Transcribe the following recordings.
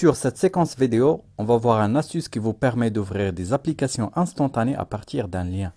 Sur cette séquence vidéo, on va voir un astuce qui vous permet d'ouvrir des applications instantanées à partir d'un lien.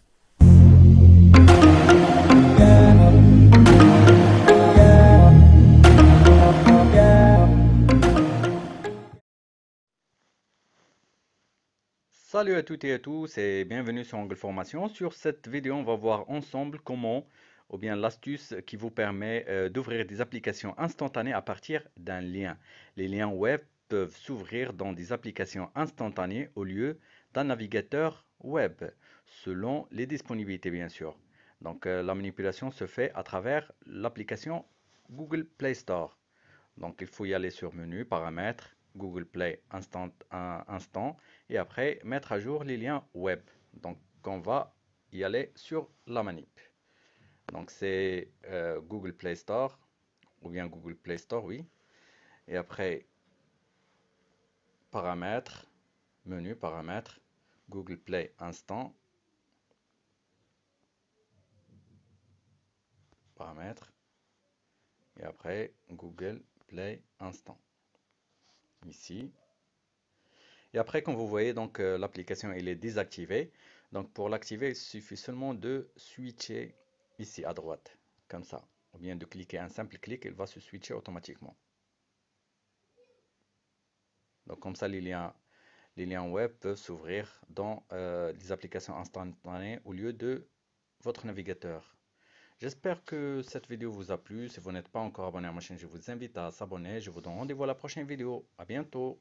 Salut à toutes et à tous et bienvenue sur Angle Formation. Sur cette vidéo, on va voir ensemble comment ou bien l'astuce qui vous permet euh, d'ouvrir des applications instantanées à partir d'un lien. Les liens web peuvent s'ouvrir dans des applications instantanées au lieu d'un navigateur web, selon les disponibilités bien sûr. Donc euh, la manipulation se fait à travers l'application Google Play Store. Donc il faut y aller sur menu, paramètres, Google Play instant, instant, et après mettre à jour les liens web. Donc on va y aller sur la manip. Donc c'est euh, Google Play Store, ou bien Google Play Store, oui. Et après, Paramètres, menu Paramètres, Google Play Instant, Paramètres, et après Google Play Instant. Ici. Et après, comme vous voyez, donc euh, l'application elle est désactivée. Donc pour l'activer, il suffit seulement de switcher ici à droite, comme ça. Ou bien de cliquer un simple clic, elle va se switcher automatiquement. Comme ça, les liens, les liens web peuvent s'ouvrir dans euh, des les applications instantanées au lieu de votre navigateur. J'espère que cette vidéo vous a plu. Si vous n'êtes pas encore abonné à ma chaîne, je vous invite à s'abonner. Je vous donne rendez-vous à la prochaine vidéo. À bientôt.